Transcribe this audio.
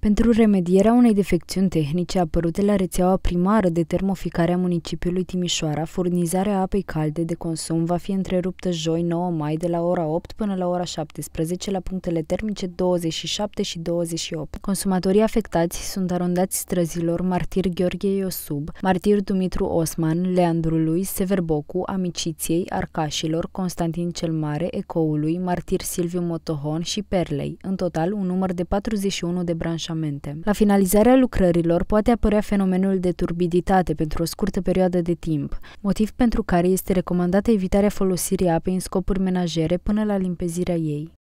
Pentru remedierea unei defecțiuni tehnice apărute la rețeaua primară de termoficare a municipiului Timișoara, furnizarea apei calde de consum va fi întreruptă joi 9 mai de la ora 8 până la ora 17 la punctele termice 27 și 28. Consumatorii afectați sunt arondați străzilor Martir Gheorghe Iosub, Martir Dumitru Osman, lui, Sever Bocu, Amiciției, Arcașilor, Constantin cel Mare, Ecoului, Martir Silviu Motohon și Perlei, în total un număr de 41 de branșe atașamente. La finalizarea lucrărilor poate apărea fenomenul de turbiditate pentru o scurtă perioadă de timp, motiv pentru care este recomandată evitarea folosirii apei în scopuri menajere până la limpezirea ei.